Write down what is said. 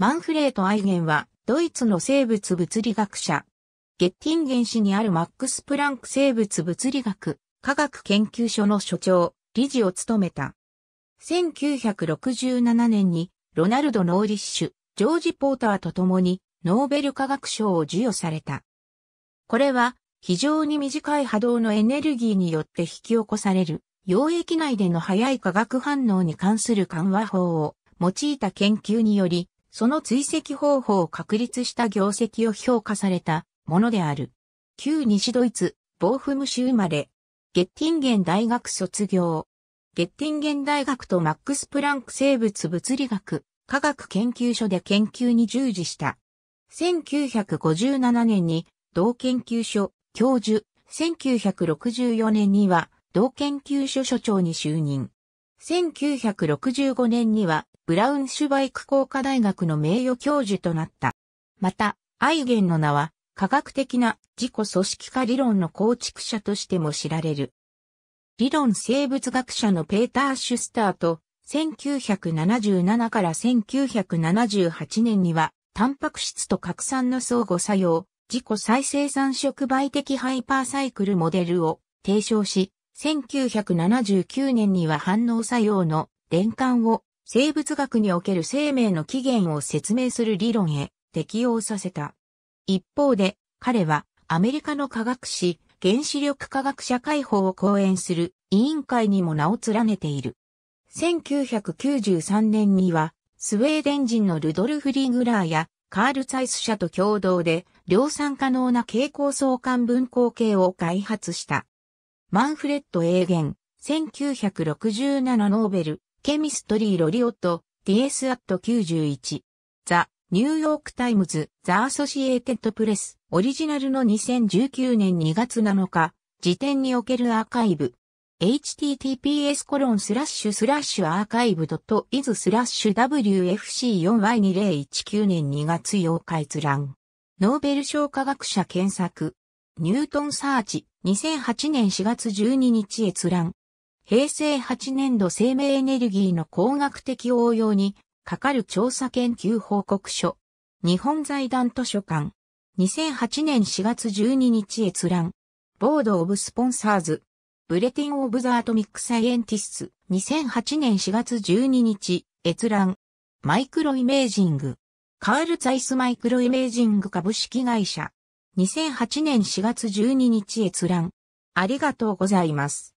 マンフレート・アイゲンは、ドイツの生物物理学者。ゲッティンゲン市にあるマックス・プランク生物物理学科学研究所の所長、理事を務めた。1967年に、ロナルド・ノーリッシュ、ジョージ・ポーターと共に、ノーベル化学賞を授与された。これは、非常に短い波動のエネルギーによって引き起こされる、溶液内での早い化学反応に関する緩和法を用いた研究により、その追跡方法を確立した業績を評価されたものである。旧西ドイツ、ボーフム州生まれ。ゲッティンゲン大学卒業。ゲッティンゲン大学とマックス・プランク生物物理学、科学研究所で研究に従事した。1957年に同研究所教授、1964年には同研究所所長に就任。1965年にはブラウンシュバイク工科大学の名誉教授となった。また、アイゲンの名は、科学的な自己組織化理論の構築者としても知られる。理論生物学者のペーター・シュスターと、1977から1978年には、タンパク質と核酸の相互作用、自己再生産触媒的ハイパーサイクルモデルを提唱し、1979年には反応作用の連関を生物学における生命の起源を説明する理論へ適用させた。一方で、彼はアメリカの科学誌、原子力科学社会法を講演する委員会にも名を連ねている。1993年には、スウェーデン人のルドルフ・リーグラーやカール・ツァイス社と共同で量産可能な蛍光相関分光計を開発した。マンフレッド・エーゲン、1967ノーベルケミストリー・ロリオット、TS アット91。ザ・ニューヨーク・タイムズ、ザ・アソシエーテッド・プレス、オリジナルの2019年2月7日、時点におけるアーカイブ。https コロンスラッシュスラッシュアーカイブドットイズスラッシュ WFC4Y2019 年2月8日閲覧。ノーベル賞科学者検索。ニュートンサーチ2008年4月12日閲覧。平成8年度生命エネルギーの工学的応用に、かかる調査研究報告書。日本財団図書館。2008年4月12日閲覧。ボード・オブ・スポンサーズ。ブレティン・オブ・ザ・アトミック・サイエンティスト。2008年4月12日閲覧。マイクロイメージング。カール・ザイス・マイクロイメージング株式会社。2008年4月12日閲覧。ありがとうございます。